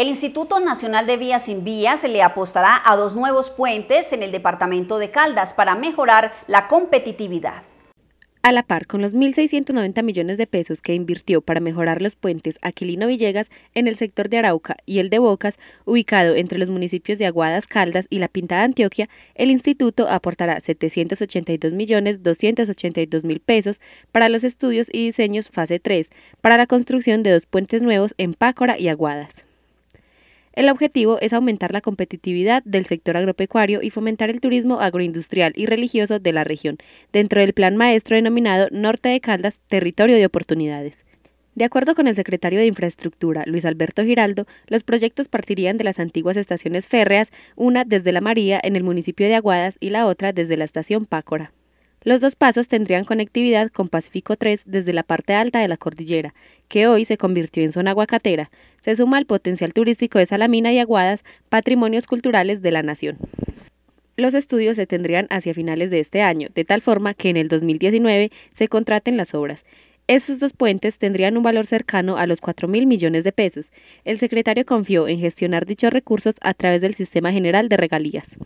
El Instituto Nacional de Vías sin Vías le apostará a dos nuevos puentes en el departamento de Caldas para mejorar la competitividad. A la par con los 1.690 millones de pesos que invirtió para mejorar los puentes Aquilino Villegas en el sector de Arauca y el de Bocas, ubicado entre los municipios de Aguadas, Caldas y La Pinta de Antioquia, el instituto aportará 782.282.000 millones pesos para los estudios y diseños fase 3 para la construcción de dos puentes nuevos en Pácora y Aguadas. El objetivo es aumentar la competitividad del sector agropecuario y fomentar el turismo agroindustrial y religioso de la región, dentro del plan maestro denominado Norte de Caldas, Territorio de Oportunidades. De acuerdo con el secretario de Infraestructura, Luis Alberto Giraldo, los proyectos partirían de las antiguas estaciones férreas, una desde La María en el municipio de Aguadas y la otra desde la estación Pácora. Los dos pasos tendrían conectividad con Pacífico 3 desde la parte alta de la cordillera, que hoy se convirtió en zona aguacatera. Se suma al potencial turístico de Salamina y Aguadas, patrimonios culturales de la nación. Los estudios se tendrían hacia finales de este año, de tal forma que en el 2019 se contraten las obras. Esos dos puentes tendrían un valor cercano a los 4 mil millones de pesos. El secretario confió en gestionar dichos recursos a través del Sistema General de Regalías.